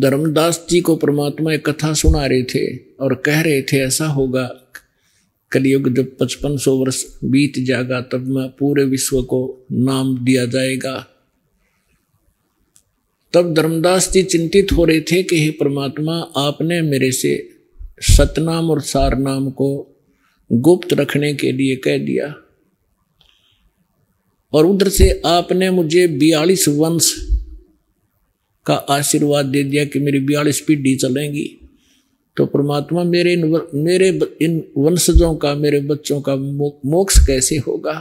धर्मदास जी को परमात्मा एक कथा सुना रहे थे और कह रहे थे ऐसा होगा कलयुग जब पचपन सौ वर्ष बीत जाएगा तब मैं पूरे विश्व को नाम दिया जाएगा तब धर्मदास जी चिंतित हो रहे थे कि हे परमात्मा आपने मेरे से सतनाम और सारनाम को गुप्त रखने के लिए कह दिया और उधर से आपने मुझे बयालीस वंश का आशीर्वाद दे दिया कि मेरी बयालीस पीढ़ी चलेंगी तो परमात्मा मेरे इन मेरे इन वंशजों का मेरे बच्चों का मोक्ष कैसे होगा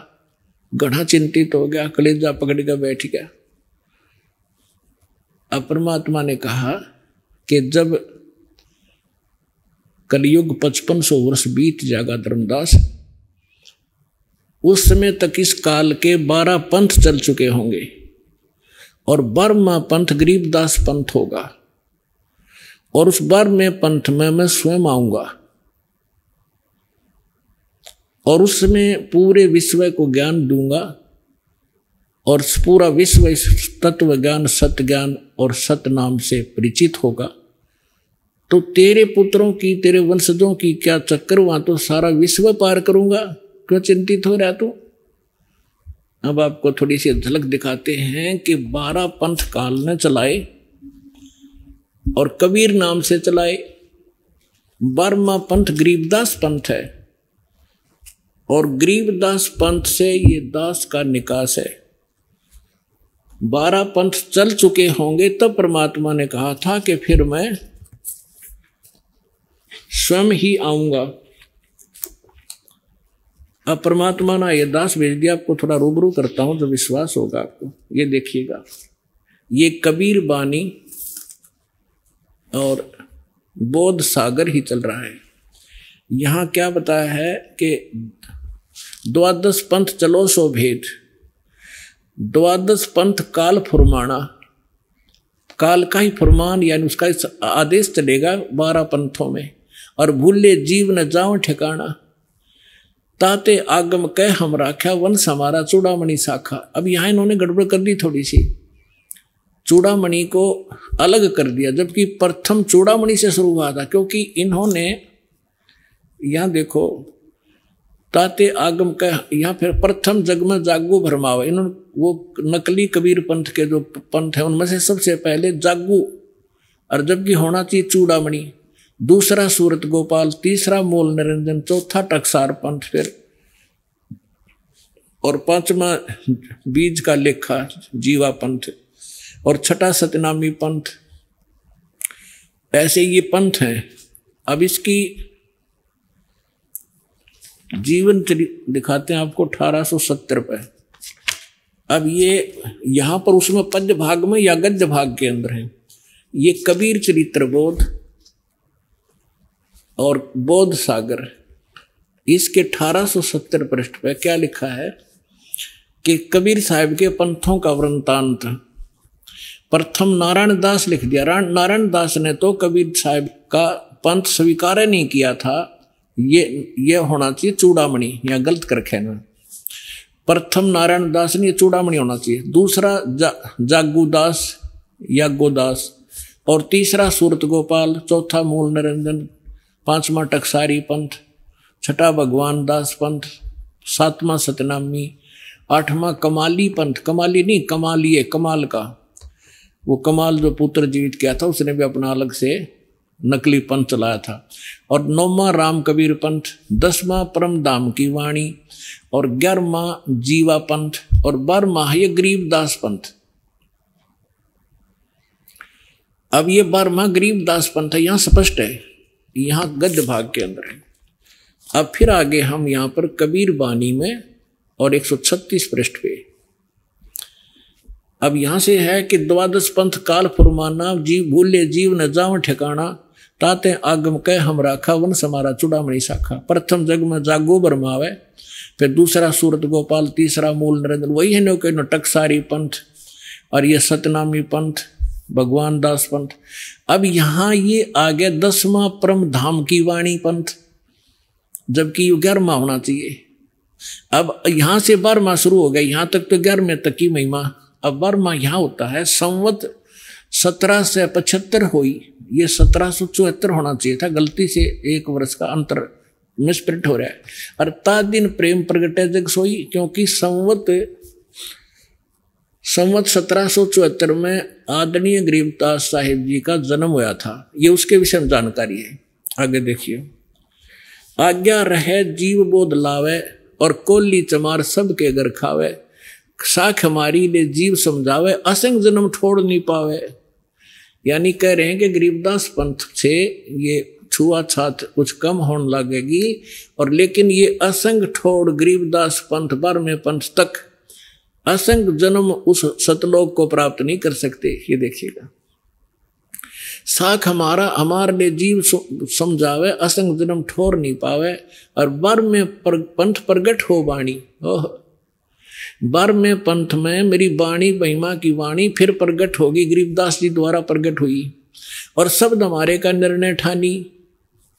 गढ़ा चिंतित हो गया कलेजा पकड़ कर बैठ गया अब परमात्मा ने कहा कि जब कलयुग पचपन सौ वर्ष बीत जाएगा धर्मदास उस समय तक इस काल के बारह पंथ चल चुके होंगे और बर्मा पंथ गरीबदास पंथ होगा और उस में पंथ में मैं स्वयं आऊंगा और उसमें पूरे विश्व को ज्ञान दूंगा और पूरा विश्व इस तत्व ज्ञान सत्य ज्ञान और सत्य नाम से परिचित होगा तो तेरे पुत्रों की तेरे वंशजों की क्या चक्कर हुआ तो सारा विश्व पार करूंगा क्यों चिंतित हो रहा तू तो? अब आपको थोड़ी सी झलक दिखाते हैं कि बारह पंथ काल ने चलाए और कबीर नाम से चलाए बर्मा पंथ गरीबदास पंथ है और गरीबदास पंथ से ये दास का निकास है बारह पंथ चल चुके होंगे तब परमात्मा ने कहा था कि फिर मैं स्वयं ही आऊंगा अब परमात्मा ना ये दास भेज दिया आपको थोड़ा रूबरू करता हूं तो विश्वास होगा आपको ये देखिएगा ये कबीर बानी और बोध सागर ही चल रहा है यहां क्या बताया है कि द्वादश पंथ चलो सो भेद द्वादश पंथ काल फुरमाना काल का ही फुरमान यानी उसका आदेश चलेगा बारह पंथों में और भूले जीव न जाओ ठिकाना ताते आगम कह हम राख्या वंश हमारा चूड़ामणि शाखा अब यहाँ इन्होंने गड़बड़ कर दी थोड़ी सी चूड़ामणि को अलग कर दिया जबकि प्रथम चूड़ामणि से शुरू हुआ था क्योंकि इन्होंने यहाँ देखो ताते आगम कह यहाँ फिर प्रथम जग में जागू भरमावे इन्होंने वो नकली कबीर पंथ के जो पंथ है उनमें से सबसे पहले जागू और जबकि होना चाहिए चूड़ामणि दूसरा सूरत गोपाल तीसरा मूल निरंजन चौथा टकसार पंथ फिर और पांचवा बीज का लेखा जीवा पंथ और छठा सतनामी पंथ ऐसे ये पंथ हैं अब इसकी जीवन दिखाते हैं आपको अठारह सो सत्तर पे अब ये यहाँ पर उसमें पद्य भाग में या गद्य भाग के अंदर है ये कबीर चरित्र बोध और बोध सागर इसके 1870 पृष्ठ पर क्या लिखा है कि कबीर साहब के पंथों का वृंतांत प्रथम नारायण दास लिख दिया नारायण दास ने तो कबीर साहब का पंथ स्वीकार नहीं किया था ये ये होना चाहिए चूड़ामणि या गलत कर खेना प्रथम नारायण दास ने चूड़ामणि होना चाहिए दूसरा जा, जागुदास या गोदास और तीसरा सूरत गोपाल चौथा मूल निरंजन पांचवा टकसारी पंथ छठा भगवान दास पंथ सातवां सतनामी आठवां कमाली पंथ कमाली नहीं है कमाल का वो कमाल जो पुत्र जीवित किया था उसने भी अपना अलग से नकली पंथ चलाया था और नौवा राम कबीर पंथ दसवा परम धाम की वाणी और ग्यारहवा जीवा पंथ और बारहवा है ये गरीब दास पंथ अब ये बारहवा गरीब दास पंथ है यहां स्पष्ट है यहाँ गद्य भाग के अंदर है अब फिर आगे हम यहाँ पर कबीर बानी में और 136 पृष्ठ पे अब यहाँ से है कि द्वादश पंथ काल फुरमाना जीव भूले जीव न जाव ठिकाना ताते आगम कह हम राखा वन समारा चुड़ामणि साखा प्रथम जग में जागो बरमावे फिर दूसरा सूरत गोपाल तीसरा मूल नरेंद्र वही है नो के नटक सारी पंथ और ये सतनामी पंथ भगवान दास पंथ अब यहाँ ये आ गया दसवा परम धाम की वाणी पंथ जबकि ये ग्यारहवा होना चाहिए अब यहां से बारहवा शुरू हो गया यहाँ तक तो ग्यारहवें तक की महिमा अब बारहवा यहाँ होता है संवत सत्रह से पचहत्तर हुई ये सत्रह सौ चौहत्तर होना चाहिए था गलती से एक वर्ष का अंतर मिसप्रिंट हो रहा है अर्थात दिन प्रेम प्रगट जग सोई क्योंकि संवत संवत सत्रह में आदरणीय गरीबदास साहिब जी का जन्म हुआ था ये उसके विषय में जानकारी है आगे देखिए आज्ञा रहे जीव बोध लावे और कोली चमार सब के घर खावे साख हमारी ने जीव समझावे असंग जन्म छोड़ नहीं पावे यानी कह रहे हैं कि गरीबदास पंथ से ये छुआछात कुछ कम होने लगेगी और लेकिन ये असंग ठोड़ गरीबदास पंथ बारहवें पंथ तक असंख्य जन्म उस सतलोक को प्राप्त नहीं कर सकते ये देखिएगा साख हमारा हमार ने जीव समझावे असंग जन्म ठोर नहीं पावे और बर में पर, पंथ प्रगट हो वाणी ओह बर में पंथ में मेरी वाणी महिमा की वाणी फिर प्रगट होगी गरीबदास जी द्वारा प्रगट हुई और शब्द हमारे का निर्णय ठानी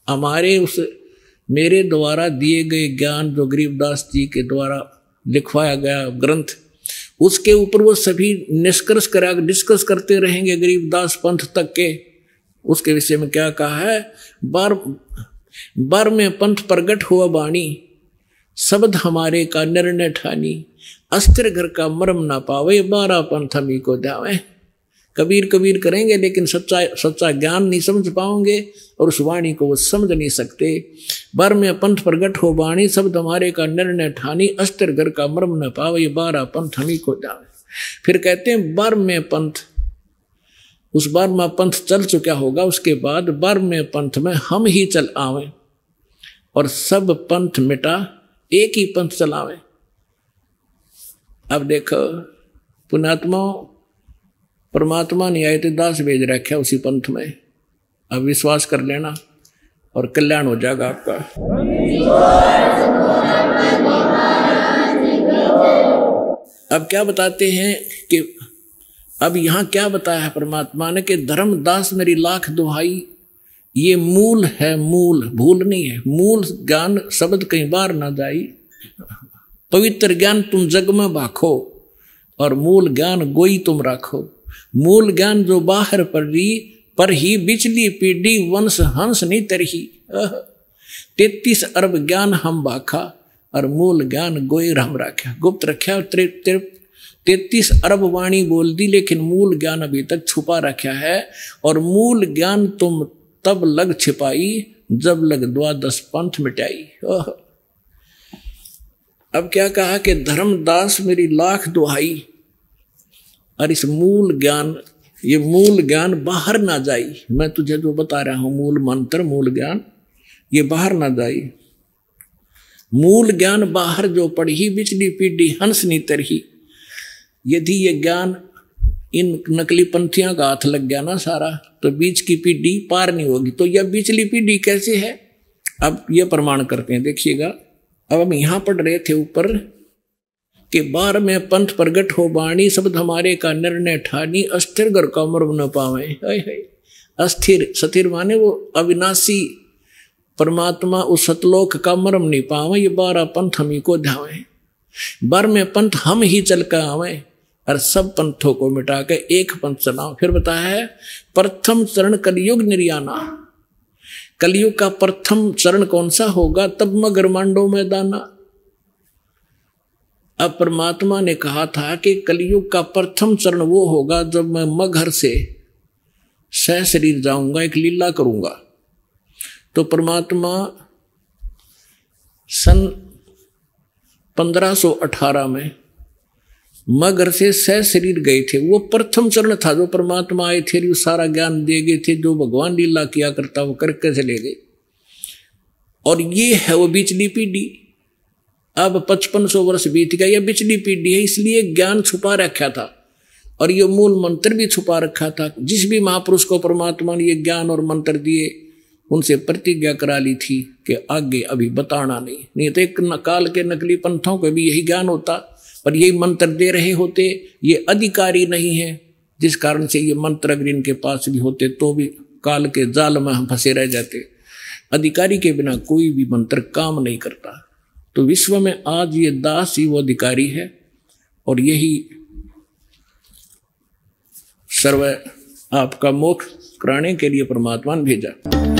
हमारे उस मेरे द्वारा दिए गए ज्ञान जो गरीबदास जी के द्वारा लिखवाया गया ग्रंथ उसके ऊपर वो सभी निष्कर्ष करा डिस्कस करते रहेंगे गरीबदास पंथ तक के उसके विषय में क्या कहा है बार बार में पंथ प्रगट हुआ बाणी शब्द हमारे का निर्णय ठानी अस्त्र घर का मरम ना पावे बारह पंथ हमी को दावे कबीर कबीर करेंगे लेकिन सच्चा सच्चा ज्ञान नहीं समझ पाओगे और उस वाणी को वो समझ नहीं सकते बर में पंथ प्रगट हो वाणी सब तुम्हारे का निर्णय ठानी अस्तर घर का मर्म न पावे बारह पंथ हमी को जावे फिर कहते हैं बर में पंथ उस में पंथ चल चुका होगा उसके बाद में पंथ में हम ही चल आवे और सब पंथ मिटा एक ही पंथ चलावे अब देखो पुणात्मा परमात्मा ने आए तो दास भेज रखे उसी पंथ में अब विश्वास कर लेना और कल्याण हो जाएगा आपका अब क्या बताते हैं कि अब यहाँ क्या बताया है परमात्मा ने कि धर्म दास मेरी लाख दुहाई ये मूल है मूल भूल नहीं है मूल ज्ञान शब्द कहीं बार ना जाई पवित्र ज्ञान तुम जग में भाखो और मूल ज्ञान गोई तुम रखो मूल ज्ञान जो बाहर पड़ी पर ही बिचली पीढ़ी वंश हंस नहीं तरही तेतीस अरब ज्ञान हम बाखा और मूल ज्ञान गोई राम रखा गुप्त रखा तेतीस अरब वाणी बोल दी लेकिन मूल ज्ञान अभी तक छुपा रखा है और मूल ज्ञान तुम तब लग छिपाई जब लग द्वादश पंथ मिटाई अब क्या कहा कि धर्मदास मेरी लाख दुहाई और इस मूल ज्ञान ये मूल ज्ञान बाहर ना जाए मैं तुझे जो बता रहा हूँ मूल मंत्र मूल ज्ञान ये बाहर ना जाए मूल ज्ञान बाहर जो पढ़ी बिचली पीढ़ी हंसनी तरही यदि ये ज्ञान इन नकली पंथियों का हाथ लग गया ना सारा तो बीच की पीढ़ी पार नहीं होगी तो यह बीचली पीढ़ी कैसे है अब यह प्रमाण करते हैं देखिएगा अब हम यहाँ पढ़ रहे थे ऊपर कि बार में पंथ प्रगट हो बाणी शब्द हमारे का निर्णय ठानी अस्थिर गर कमर न पावे अस्थिर स्थिर माने वो अविनाशी परमात्मा उस सतलोक का मरम नहीं पावे ये बारह पंथ हम ही को ध्यावे बर में पंथ हम ही चल कर आवे और सब पंथों को मिटा के एक पंथ चलाओ फिर बताया है प्रथम चरण कलयुग निर्याना कलयुग का प्रथम चरण कौन सा होगा तब मगरमांडो में दाना अब परमात्मा ने कहा था कि कलयुग का प्रथम चरण वो होगा जब मैं मघर से सह शरीर जाऊंगा एक लीला करूंगा तो परमात्मा सन 1518 में मगर से सह शरीर गए थे वो प्रथम चरण था जो परमात्मा आए थे जो सारा ज्ञान दे गए थे जो भगवान लीला किया करता वो करके चले गए और ये है वो बीचली पीढ़ी अब पचपन सौ वर्ष बीत गया यह पिछली पीढ़ी है इसलिए ज्ञान छुपा रखा था और ये मूल मंत्र भी छुपा रखा था जिस भी महापुरुष को परमात्मा ने ये ज्ञान और मंत्र दिए उनसे प्रतिज्ञा करा ली थी कि आगे अभी बताना नहीं नहीं तो एक काल के नकली पंथों को भी यही ज्ञान होता पर यही मंत्र दे रहे होते ये अधिकारी नहीं है जिस कारण से ये मंत्र अगर इनके पास भी होते तो भी काल के जाल में हम फंसे रह जाते अधिकारी के बिना कोई भी मंत्र काम नहीं करता तो विश्व में आज ये दास ही वो अधिकारी है और यही सर्व आपका मोक्ष कराने के लिए परमात्मा ने भेजा